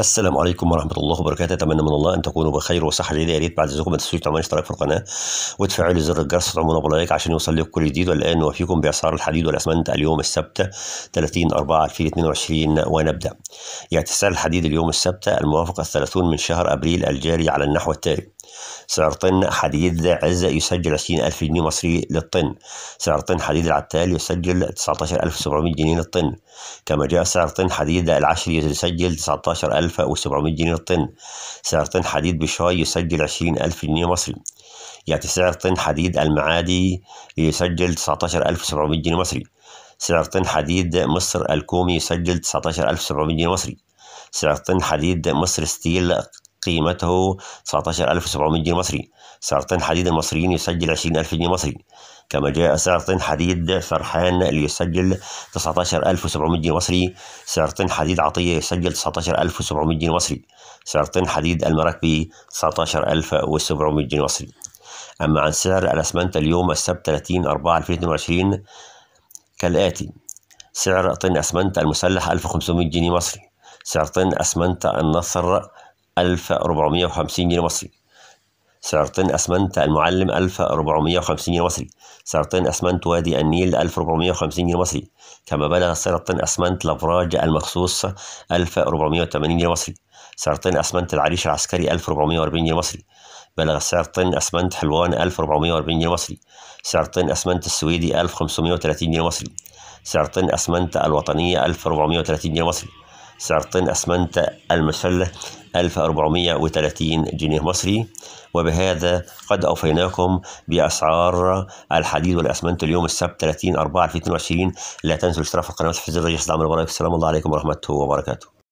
السلام عليكم ورحمه الله وبركاته اتمنى من الله ان تكونوا بخير وصحه جيده يا ريت بعد اذنكم ما تنسوش تعملوا اشتراك في القناه وتفعلوا زر الجرس وتعملوا بلايك عشان يوصل لكم كل جديد والان نوفيكم باسعار الحديد والاسمنت اليوم السبت 30 4 2022 ونبدا يعني سعر الحديد اليوم السبت الموافق 30 من شهر ابريل الجاري على النحو التالي سعر طن حديد عز يسجل 20000 جنيه مصري للطن سعر طن حديد العتال يسجل 19700 جنيه للطن كما جاء سعر طن حديد العشري يسجل 19700 جنيه للطن سعر طن حديد بشاي يسجل 20000 جنيه مصري يأتي سعر طن حديد المعادي يسجل 19700 جنيه مصري سعر طن حديد مصر الكومي يسجل 19700 جنيه مصري سعر طن حديد مصر ستيل قيمته 19700 جنيه مصري سعر طن حديد المصريين يسجل 20000 جنيه مصري كما جاء سعر طن حديد فرحان ليسجل 19700 جنيه مصري سعر طن حديد عطية يسجل 19700 جنيه مصري سعر طن حديد المراكبي 19700 جنيه مصري أما عن سعر الأسمنت اليوم السبت 30 4 2022 كالآتي سعر طن أسمنت المسلح 1500 جنيه مصري سعر طن أسمنت النصر 1450 جنيه مصري سعر طن أسمنت المعلم 1450 جنيه مصري سعر طن أسمنت وادي النيل 1450 جنيه مصري كما بلغ سعر طن أسمنت لفراج المخصوص 1480 جنيه مصري سعر طن أسمنت العريش العسكري 1440 جنيه مصري بلغ سعر طن أسمنت حلوان 1440 جنيه مصري سعر طن أسمنت السويدي 1530 جنيه مصري سعر طن أسمنت الوطنية 1430 جنيه مصري سعر طن أسمنت المسلة 1430 جنيه مصري وبهذا قد أوفيناكم بأسعار الحديد والأسمنت اليوم السبت 30 4 2022 لا تنسوا الاشتراك في القناة وتفعيل زر الجرس لدعم المباراة السلام الله عليكم ورحمة وبركاته